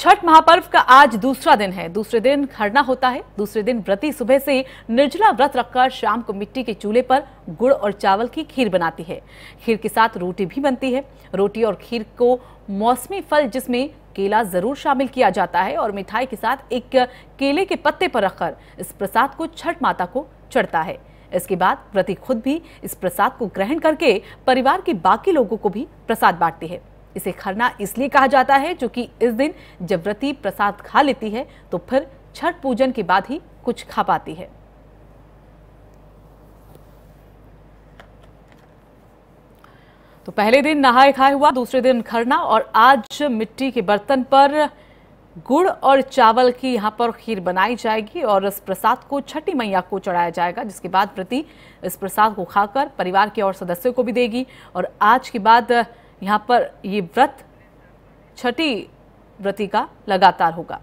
छठ महापर्व का आज दूसरा दिन है दूसरे दिन खरना होता है दूसरे दिन व्रती सुबह से निर्जला व्रत रखकर शाम को मिट्टी के चूल्हे पर गुड़ और चावल की खीर बनाती है खीर के साथ रोटी भी बनती है रोटी और खीर को मौसमी फल जिसमें केला जरूर शामिल किया जाता है और मिठाई के साथ एक केले के पत्ते पर रखकर इस प्रसाद को छठ माता को चढ़ता है इसके बाद व्रती खुद भी इस प्रसाद को ग्रहण करके परिवार के बाकी लोगों को भी प्रसाद बांटती है इसे खरना इसलिए कहा जाता है क्योंकि इस दिन जब व्रती प्रसाद खा लेती है तो फिर छठ पूजन के बाद ही कुछ खा पाती है तो पहले दिन नहाए खाए हुआ दूसरे दिन खरना और आज मिट्टी के बर्तन पर गुड़ और चावल की यहाँ पर खीर बनाई जाएगी और इस प्रसाद को छठी मैया को चढ़ाया जाएगा जिसके बाद प्रति इस प्रसाद को खाकर परिवार के और सदस्यों को भी देगी और आज के बाद यहाँ पर ये व्रत छठी व्रति का लगातार होगा